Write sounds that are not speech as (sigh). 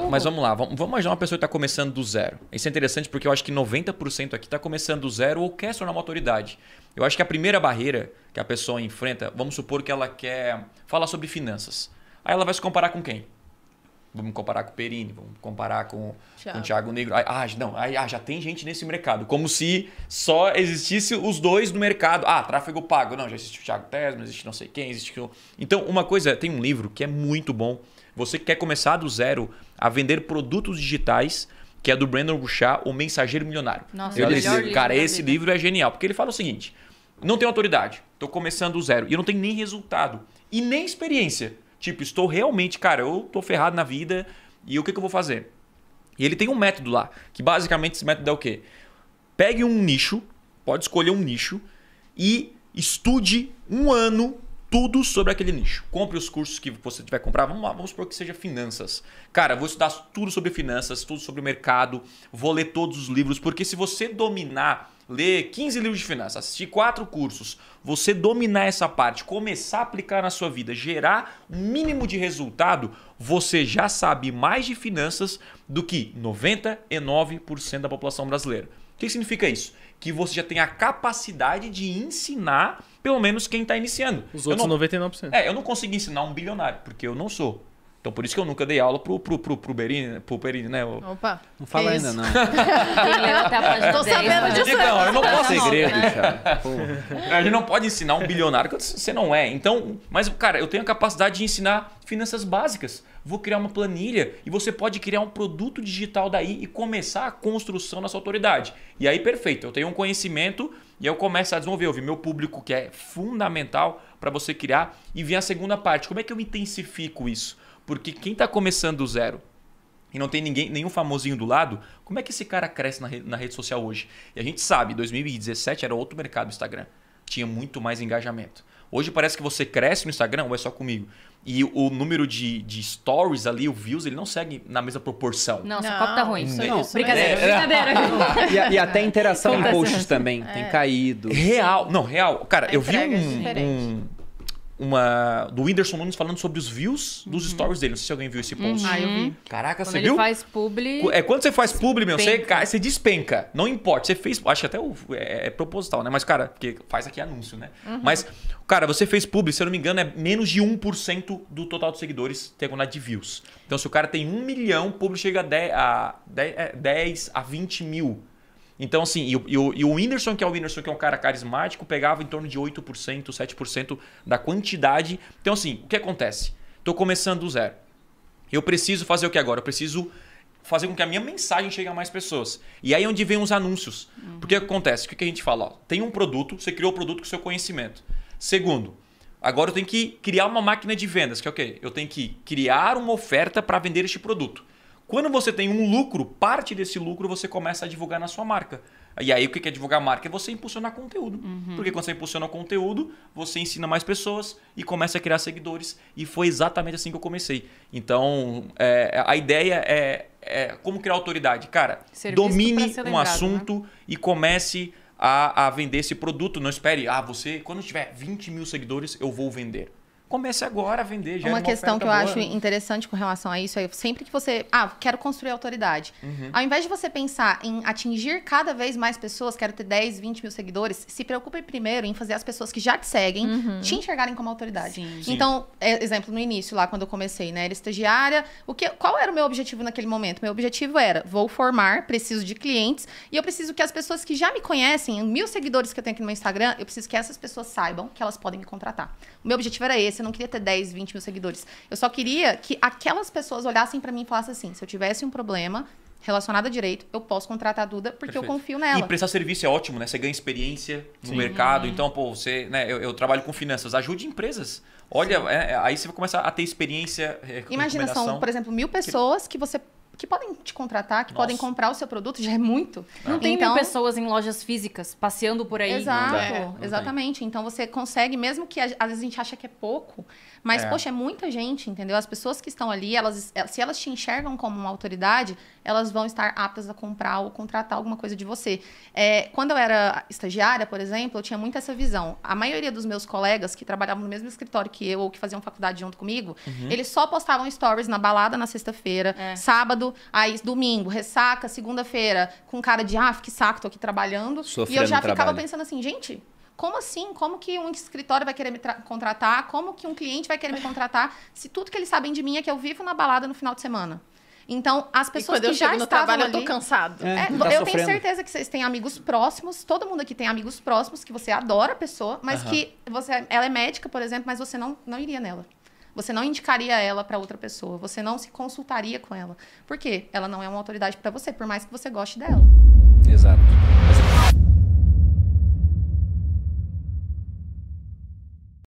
mas, mas, vamos lá, vamos, vamos imaginar uma pessoa que está começando do zero. Isso é interessante porque eu acho que 90% aqui está começando do zero ou quer se tornar uma autoridade. Eu acho que a primeira barreira que a pessoa enfrenta, vamos supor que ela quer falar sobre finanças. Aí ela vai se comparar com quem? Vamos comparar com o Perini, vamos comparar com, o Thiago Negro. Ah, não, ah, já tem gente nesse mercado. Como se só existisse os dois no mercado. Ah, tráfego pago. Não, já existe o Thiago Tesma, existe não sei quem, existe... Então, uma coisa, tem um livro que é muito bom. Você quer começar do zero a vender produtos digitais, que é do Brandon Bouchard, O Mensageiro Milionário. Nossa, eu disse, cara, esse livro é genial, porque ele fala o seguinte: não tenho autoridade, estou começando do zero e eu não tenho nem resultado e nem experiência. Tipo, estou realmente, cara, eu tô ferrado na vida e o que, que eu vou fazer? E ele tem um método lá, que basicamente esse método é o quê? Pegue um nicho, pode escolher um nicho e estude um ano tudo sobre aquele nicho. Compre os cursos que você tiver que comprar. Vamos lá, vamos supor que seja finanças. Cara, vou estudar tudo sobre finanças, tudo sobre o mercado, vou ler todos os livros, porque se você dominar ler 15 livros de finanças, assistir quatro cursos, você dominar essa parte, começar a aplicar na sua vida, gerar um mínimo de resultado, você já sabe mais de finanças do que 99% da população brasileira. O que significa isso? Que você já tem a capacidade de ensinar, pelo menos, quem está iniciando. Os outros não, 99%. É, eu não consigo ensinar um bilionário, porque eu não sou. Então por isso que eu nunca dei aula pro, pro, pro, pro, Berini, pro Perini, né? Opa. Não fala ainda, não. (laughs) Estou sabendo né? disso. Digão, eu não tá posso. Segredo, cara. A gente não pode ensinar um bilionário que você não é. Então, mas, cara, eu tenho a capacidade de ensinar finanças básicas vou criar uma planilha e você pode criar um produto digital daí e começar a construção da sua autoridade. E aí, perfeito, eu tenho um conhecimento e eu começo a desenvolver, vi meu público que é fundamental para você criar. E vem a segunda parte, como é que eu intensifico isso? Porque quem está começando do zero e não tem ninguém, nenhum famosinho do lado, como é que esse cara cresce na rede, na rede social hoje? E a gente sabe, 2017 era outro mercado do Instagram tinha muito mais engajamento. Hoje parece que você cresce no Instagram, ou é só comigo. E o número de, de stories ali, o views, ele não segue na mesma proporção. Não, não. copo tá ruim. Não, brincadeira, brincadeira. É. (laughs) E, e até interação tá em posts também é. tem caído. Real, não, real. Cara, eu vi um, um, uma do Whindersson Nunes falando sobre os views dos uhum. stories dele. Não sei se alguém viu esse post. Uhum. Ah, eu vi. Caraca, quando você ele viu? faz publi... É, quando você faz publi, meu, você, você despenca. Não importa. Você fez... Acho que até o, é, é proposital, né? Mas, cara, porque faz aqui anúncio, né? Uhum. Mas, cara, você fez publi, se eu não me engano, é menos de 1% do total de seguidores ter quantidade de views. Então, se o cara tem 1 milhão, o publi chega a 10, a 10, é, a 20 mil então, assim, e o, e, e o Whindersson, que é o Whindersson, que é um cara carismático, pegava em torno de 8%, 7% da quantidade. Então, assim, o que acontece? Estou começando do zero. Eu preciso fazer o que agora? Eu preciso fazer com que a minha mensagem chegue a mais pessoas. E aí é onde vem os anúncios. Uhum. Porque o que acontece? O que a gente fala? Ó, tem um produto, você criou o um produto com seu conhecimento. Segundo, agora eu tenho que criar uma máquina de vendas, que é o quê? Eu tenho que criar uma oferta para vender este produto. Quando você tem um lucro, parte desse lucro você começa a divulgar na sua marca. E aí, o que é divulgar marca? É você impulsionar conteúdo. Uhum. Porque quando você impulsiona o conteúdo, você ensina mais pessoas e começa a criar seguidores. E foi exatamente assim que eu comecei. Então, é, a ideia é, é, como criar autoridade. Cara, Serviço domine lembrado, um né? assunto né? e comece a, a vender esse produto. Não espere, ah, você, quando tiver 20 mil seguidores, eu vou vender comece agora a vender. Já é uma, uma questão que eu boa, acho interessante com relação a isso é sempre que você. Ah, quero construir autoridade. Uhum. Ao invés de você pensar em atingir cada vez mais pessoas, quero ter 10, 20 mil seguidores, se preocupe primeiro em fazer as pessoas que já te seguem uhum. te enxergarem como autoridade. Sim. Então, é, exemplo, no início, lá quando eu comecei, né? Era estagiária. O que, qual era o meu objetivo naquele momento? Meu objetivo era: vou formar, preciso de clientes e eu preciso que as pessoas que já me conhecem, mil seguidores que eu tenho aqui no meu Instagram, eu preciso que essas pessoas saibam que elas podem me contratar. O meu objetivo era esse, não queria ter 10, 20 mil seguidores. Eu só queria que aquelas pessoas olhassem para mim e falassem assim: se eu tivesse um problema, relacionado a direito, eu posso contratar a Duda porque Perfeito. eu confio nela. E prestar serviço é ótimo, né? Você ganha experiência no Sim. mercado. Uhum. Então, pô, você, né? Eu, eu, trabalho com finanças, ajude empresas. Olha, é, é, aí você vai começar a ter experiência. É, Imagina, são, por exemplo, mil pessoas que você que podem te contratar, que Nossa. podem comprar o seu produto, já é muito. Não então, tem mil então pessoas em lojas físicas passeando por aí. Exato, é, exatamente. Tem. Então você consegue, mesmo que às vezes a gente acha que é pouco, mas, é. poxa, é muita gente, entendeu? As pessoas que estão ali, elas, se elas te enxergam como uma autoridade, elas vão estar aptas a comprar ou contratar alguma coisa de você. É, quando eu era estagiária, por exemplo, eu tinha muito essa visão. A maioria dos meus colegas que trabalhavam no mesmo escritório que eu ou que faziam faculdade junto comigo, uhum. eles só postavam stories na balada na sexta-feira, é. sábado sábado, aí domingo, ressaca, segunda-feira, com cara de, ah, que saco, tô aqui trabalhando. Sofrendo e eu já ficava trabalho. pensando assim, gente, como assim? Como que um escritório vai querer me contratar? Como que um cliente vai querer me contratar? Se tudo que eles sabem de mim é que eu vivo na balada no final de semana. Então, as pessoas que já estavam trabalho, ali... eu tô cansado. É, é, tá eu sofrendo. tenho certeza que vocês têm amigos próximos. Todo mundo aqui tem amigos próximos que você adora a pessoa, mas que você, ela é médica, por exemplo, mas você não, não iria nela. Você não indicaria ela para outra pessoa, você não se consultaria com ela. Por quê? Ela não é uma autoridade para você, por mais que você goste dela. Exato.